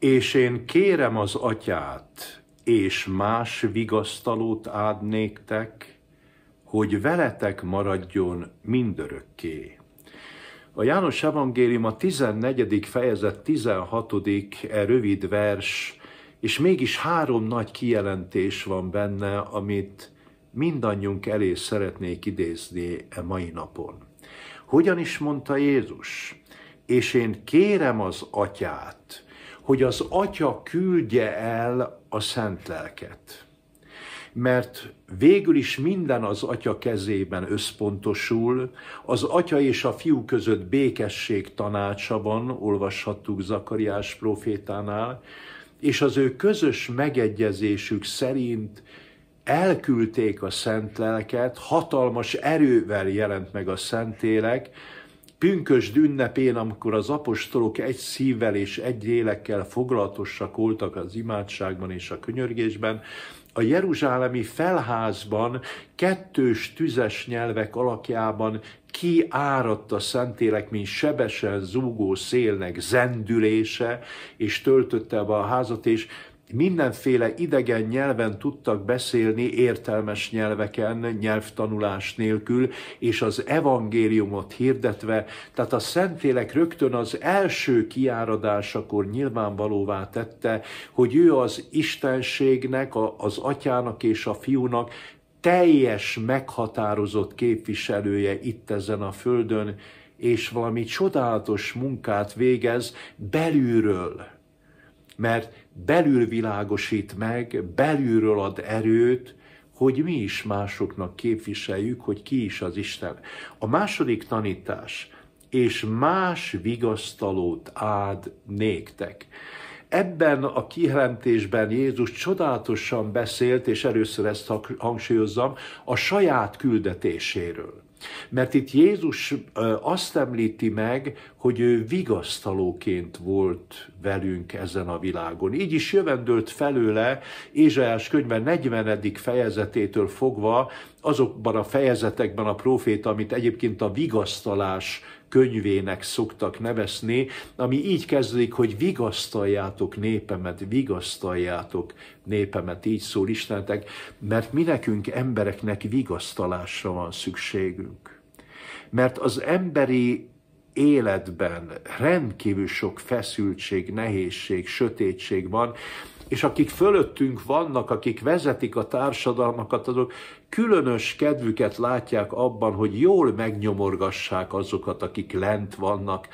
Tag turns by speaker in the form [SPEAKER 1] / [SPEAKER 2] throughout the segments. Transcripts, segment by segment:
[SPEAKER 1] És én kérem az atyát, és más vigasztalót áld néktek, hogy veletek maradjon mindörökké. A János Evangélium a 14. fejezet 16. E rövid vers, és mégis három nagy kijelentés van benne, amit mindannyiunk elé szeretnék idézni e mai napon. Hogyan is mondta Jézus? És én kérem az atyát, hogy az Atya küldje el a Szent Lelket. Mert végül is minden az Atya kezében összpontosul, az Atya és a Fiú között békesség tanácsa van, olvashattuk Zakariás profétánál, és az ő közös megegyezésük szerint elküldték a Szent Lelket, hatalmas erővel jelent meg a Szentélek, pünkösd ünnepén, amikor az apostolok egy szívvel és egy lélekkel foglalatosak voltak az imádságban és a könyörgésben, a jeruzsálemi felházban kettős tüzes nyelvek alakjában kiáradt a szentélek, mint sebesen zúgó szélnek zendülése, és töltötte be a házat, és mindenféle idegen nyelven tudtak beszélni, értelmes nyelveken, nyelvtanulás nélkül, és az evangéliumot hirdetve, tehát a Szentlélek rögtön az első kiáradásakor nyilvánvalóvá tette, hogy ő az Istenségnek, az Atyának és a Fiúnak teljes meghatározott képviselője itt ezen a földön, és valami csodálatos munkát végez belülről mert belül világosít meg, belülről ad erőt, hogy mi is másoknak képviseljük, hogy ki is az Isten. A második tanítás, és más vigasztalót ád néktek. Ebben a kijelentésben Jézus csodálatosan beszélt, és először ezt hangsúlyozzam, a saját küldetéséről. Mert itt Jézus azt említi meg, hogy ő vigasztalóként volt velünk ezen a világon. Így is jövendőlt felőle Ézsajás könyve 40. fejezetétől fogva azokban a fejezetekben a proféta, amit egyébként a vigasztalás könyvének szoktak nevezni, ami így kezdődik, hogy vigasztaljátok népemet, vigasztaljátok népemet, így szól Istenetek, mert mi nekünk embereknek vigasztalásra van szükségünk. Mert az emberi életben rendkívül sok feszültség, nehézség, sötétség van, és akik fölöttünk vannak, akik vezetik a társadalmakat, azok különös kedvüket látják abban, hogy jól megnyomorgassák azokat, akik lent vannak.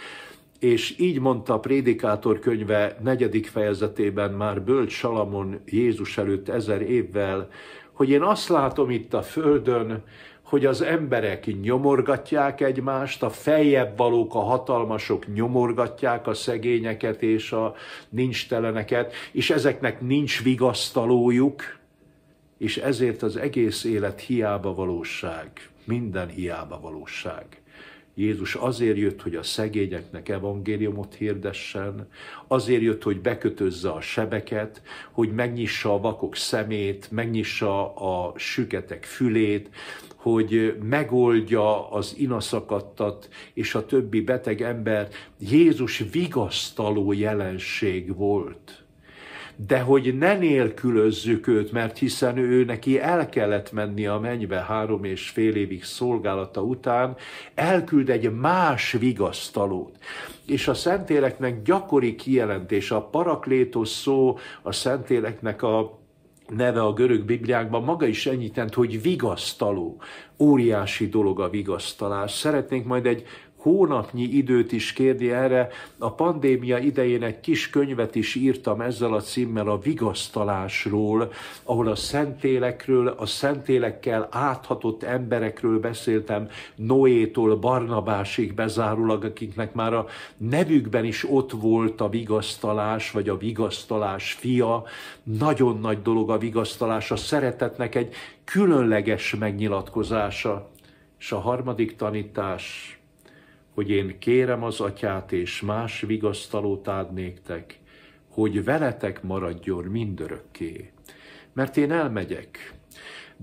[SPEAKER 1] És így mondta a Prédikátor könyve negyedik fejezetében már Bölcs Salamon Jézus előtt ezer évvel, hogy én azt látom itt a földön, hogy az emberek nyomorgatják egymást, a feljebb valók, a hatalmasok nyomorgatják a szegényeket és a nincs-teleneket, és ezeknek nincs vigasztalójuk, és ezért az egész élet hiába valóság, minden hiába valóság. Jézus azért jött, hogy a szegényeknek evangéliumot hirdessen, azért jött, hogy bekötözze a sebeket, hogy megnyissa a vakok szemét, megnyissa a süketek fülét, hogy megoldja az inaszakadtat és a többi beteg ember Jézus vigasztaló jelenség volt de hogy ne nélkülözzük őt, mert hiszen ő neki el kellett menni a mennybe három és fél évig szolgálata után, elküld egy más vigasztalót. És a Szentéleknek gyakori kijelentés a paraklétos szó a Szentéleknek a neve a görög Bibliákban maga is ennyit ment, hogy vigasztaló. Óriási dolog a vigasztalás. Szeretnénk majd egy hónapnyi időt is kérni erre. A pandémia idején egy kis könyvet is írtam ezzel a címmel a vigasztalásról, ahol a szentélekről, a szentélekkel áthatott emberekről beszéltem, Noétól Barnabásig bezárulag, akiknek már a nevükben is ott volt a vigasztalás, vagy a vigasztalás fia. Nagyon nagy dolog a vigasztalás, a szeretetnek egy különleges megnyilatkozása. És a harmadik tanítás, hogy én kérem az atyát, és más vigasztalót áld néktek, hogy veletek maradjon mindörökké. Mert én elmegyek,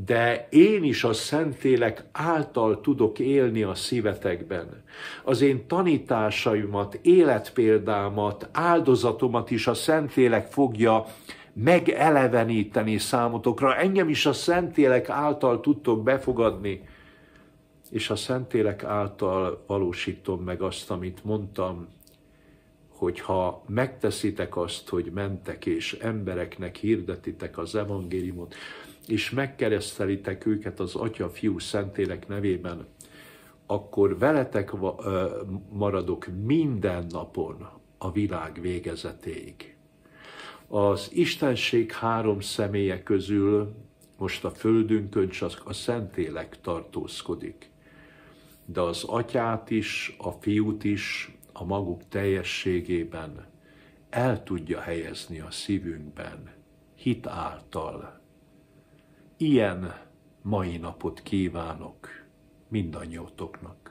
[SPEAKER 1] de én is a Szentlélek által tudok élni a szívetekben. Az én tanításaimat, életpéldámat, áldozatomat is a Szentlélek fogja megeleveníteni számotokra. Engem is a Szentlélek által tudtok befogadni, és a szentélek által valósítom meg azt, amit mondtam, hogy ha megteszitek azt, hogy mentek és embereknek hirdetitek az evangéliumot, és megkeresztelitek őket az Atya, Fiú, szentélek nevében, akkor veletek maradok minden napon a világ végezetéig. Az Istenség három személye közül most a Földünkön csak a szentélek tartózkodik de az atyát is, a fiút is a maguk teljességében el tudja helyezni a szívünkben, hit által. Ilyen mai napot kívánok mindannyiótoknak.